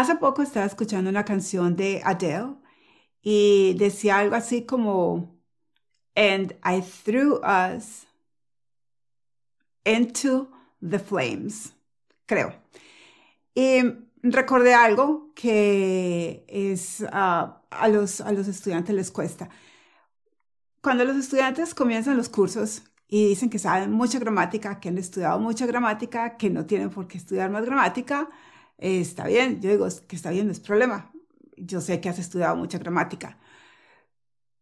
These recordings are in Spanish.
Hace poco estaba escuchando una canción de Adele y decía algo así como, And I threw us into the flames, creo. Y recordé algo que es, ah, a los estudiantes les cuesta. Cuando los estudiantes comienzan los cursos y dicen que saben mucha gramática, que han estudiado mucha gramática, que no tienen por qué estudiar más gramática, está bien, yo digo que está bien, no es problema. Yo sé que has estudiado mucha gramática.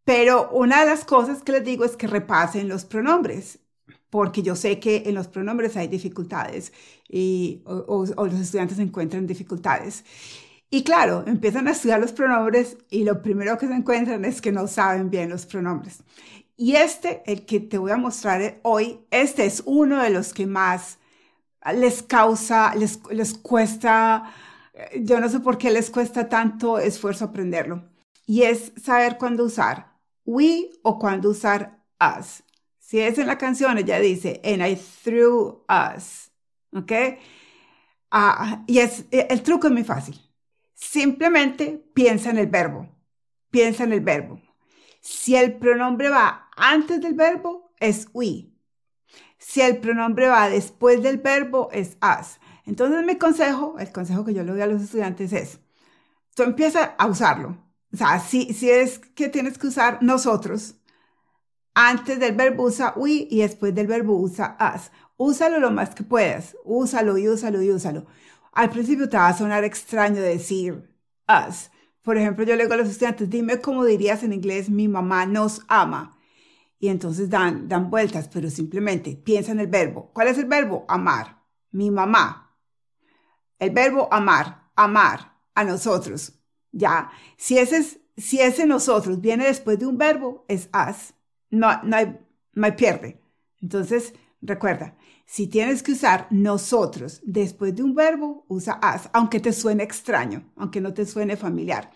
Pero una de las cosas que les digo es que repasen los pronombres, porque yo sé que en los pronombres hay dificultades y, o los estudiantes encuentran dificultades. Y claro, empiezan a estudiar los pronombres y lo primero que se encuentran es que no saben bien los pronombres. Y este, el que te voy a mostrar hoy, este es uno de los que más les causa, les, cuesta, eh, yo no sé por qué les cuesta tanto esfuerzo aprenderlo. Y es saber cuándo usar we o cuándo usar us. Si es en la canción, ella dice, and I threw us. ¿Ok? Ah, y eh, el truco es muy fácil. Simplemente piensa en el verbo. Piensa en el verbo. Si el pronombre va antes del verbo, es we. Si el pronombre va después del verbo, es as. Entonces mi consejo, el consejo que yo le doy a los estudiantes es, tú empieza a usarlo. O sea, si, es que tienes que usar nosotros, antes del verbo usa we y después del verbo usa as. Úsalo lo más que puedas. Úsalo y úsalo y úsalo. Al principio te va a sonar extraño decir us. Por ejemplo, yo le digo a los estudiantes, dime cómo dirías en inglés mi mamá nos ama. Y entonces dan, dan vueltas, pero simplemente piensa en el verbo. ¿Cuál es el verbo? Amar. Mi mamá. El verbo amar, amar a nosotros. Ya, si ese, es, si ese nosotros viene después de un verbo, es as. No, no, hay, no hay pierde. Entonces, recuerda, si tienes que usar nosotros después de un verbo, usa as, aunque te suene extraño, aunque no te suene familiar.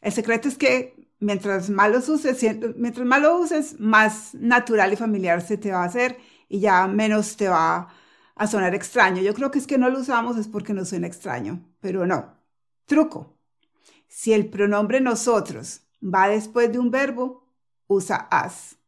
El secreto es que mientras más lo uses, mientras más uses, más natural y familiar se te va a hacer y ya menos te va a sonar extraño. Yo creo que es que no lo usamos es porque nos suena extraño, pero no. Truco. Si el pronombre nosotros va después de un verbo, usa as.